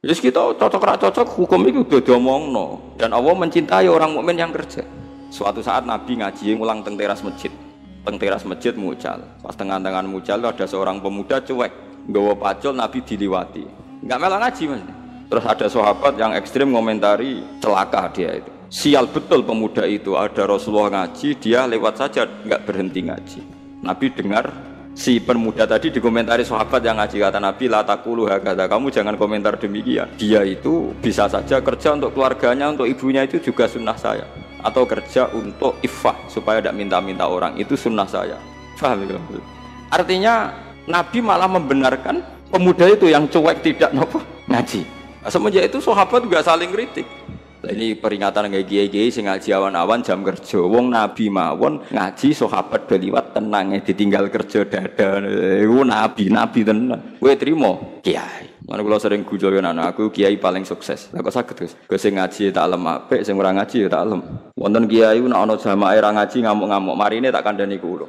Jadi kita cocok rak cocok hukum itu udah no. dan Allah mencintai orang mukmin yang kerja. Suatu saat Nabi ngaji ngulang teng teras masjid, teng teras masjid mujal. Pas tengah-tengah mujal ada seorang pemuda cuek, gawa pacul Nabi diliwati. Enggak melang ngaji mas. Terus ada sahabat yang ekstrim komentari celaka dia itu. Sial betul pemuda itu ada Rasulullah ngaji, dia lewat saja nggak berhenti ngaji. Nabi dengar si pemuda tadi dikomentari sahabat yang ngaji kata Nabi latakulu hakata kamu jangan komentar demikian dia itu bisa saja kerja untuk keluarganya untuk ibunya itu juga sunnah saya atau kerja untuk ifah supaya tidak minta-minta orang itu sunnah saya faham ya? artinya Nabi malah membenarkan pemuda itu yang cuek tidak nopo ngaji semenjak itu sahabat juga saling kritik ini peringatan kayak kiai kiai sing ngaji awan-awan jam kerja. Wong nabi mawon ngaji sahabat beliwat tenang eh, ditinggal kerja dada. Iku eh, oh, nabi nabi tenang. Gue terima kiai. Mana kalau sering gujon kan, anak aku kiai paling sukses. Lah kok sakit guys Gue sing ngaji ya tak alam apik, sing ngaji ya tak alam. Wonten kiai nak ana jamaah ra ngaji ngamuk-ngamuk. Marine tak kandhani kulo.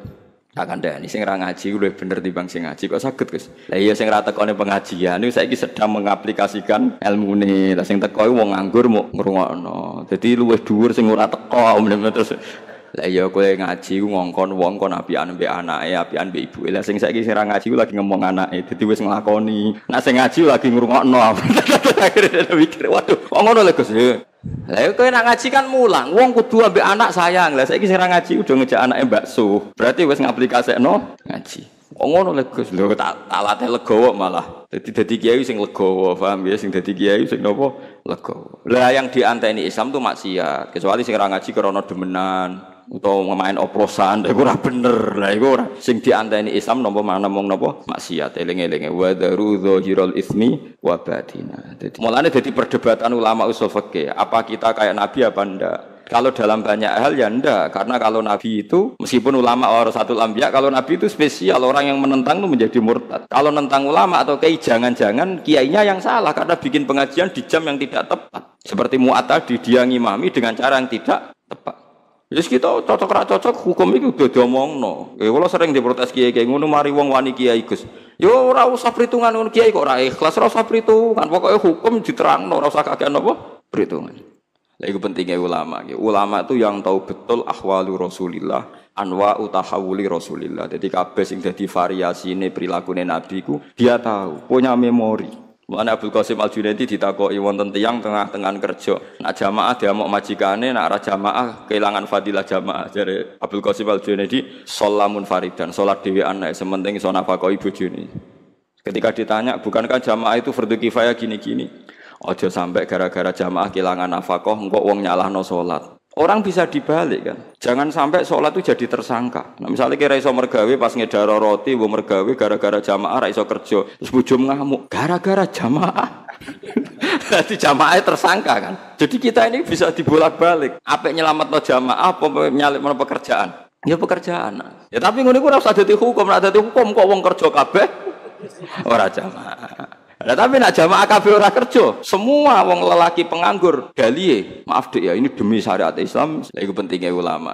Tak kandani sing ra ngaji luwih bener timbang sing ngaji kok saged Gus. Lah iya sing ra tekone pengajian niku saiki sedang mengaplikasikan ilmune. Lah sing teko wong nganggur mau ngrungokno. Dadi luwih dhuwur sing ora teko terus lah iya kowe ngaji ku ngongkon wong kon anak mbek api apian be ibu, Lah sing saiki sing ngaji lagi ngomong anak anake, dadi wis ngelakoni, nah sing ngaji lagi no, Akhirnya dia mikir, waduh, kok oleh lho Gus. Lah iya, kowe nak ngaji kan mulang, wong kudu ambek anak sayang. Lah saya sing ra ngaji udah ngejak anak anake bakso. Berarti wes ngaplikasi no ngaji. Kok oleh lho Gus? Lho tak alate legowo malah. Dadi dadi kiai sing legowo, paham ya sing dadi kiai sing nopo legowo. Lah yang ini Islam tuh maksiat, kecuali sing ngaji kerono demenan atau main oplosan gue ora bener lah sing ora sing ini Islam nopo mana mong nopo maksiat eling-elinge wa daru ismi wa badina. mulanya jadi perdebatan ulama usul fakih. apa kita kayak nabi apa ndak kalau dalam banyak hal ya ndak karena kalau nabi itu meskipun ulama orang satu lambiak kalau nabi itu spesial orang yang menentang itu menjadi murtad kalau nentang ulama atau kiai jangan-jangan kiainya yang salah karena bikin pengajian di jam yang tidak tepat seperti muat tadi dia ngimami dengan cara yang tidak tepat Ya, wis kita cocok ra cocok hukum iki udah diomongno. Ya kula sering diprotes kiai-kiai ngono mari wong wani kiai Gus. yo ya, ora usah perhitungan ngono kiai kok ora ikhlas, ora usah perhitungan. pokoknya hukum diterangno, ora usah kakean apa perhitungan. Lah iku pentingnya ulama. Ya, ulama itu yang tahu betul ahwalu Rasulillah, anwa utahawuli Rasulillah. Jadi kabeh sing dadi variasine prilakune Nabi ku dia tahu, punya memori. Mana Abu Qasim Al Junaidi ditakoki wonten tiang tengah-tengah kerja. Nak jamaah dia mau majikane, nak ra jamaah kehilangan fadilah jamaah. Jadi Abu Qasim Al Junaidi solamun faridan, solat dewi anak. Sementing sona fakoi bujuni. Ketika ditanya, bukankah jamaah itu fardu kifayah gini-gini? Ojo sampai gara-gara jamaah kehilangan nafkah, engkau uang nyalah no solat. Orang bisa dibalik kan. Jangan sampai sholat itu jadi tersangka. Nah, misalnya kira iso mergawe pas ngedaro roti, bu mergawe gara-gara jamaah ra iso kerja, terus bujum ngamuk, gara-gara jamaah. Berarti jamaah tersangka kan. Jadi kita ini bisa dibolak-balik. Apa yang nyelamat no jamaah, apa nyalip no pekerjaan. Ya pekerjaan. Ya tapi ngunik ngunik harus usah jadi hukum, ada di hukum kok wong kerja kabeh orang jamaah. Nah, tapi nak jamaah kabeh ora kerja, semua wong lelaki penganggur galie. Maaf deh ya, ini demi syariat Islam, itu pentingnya ulama.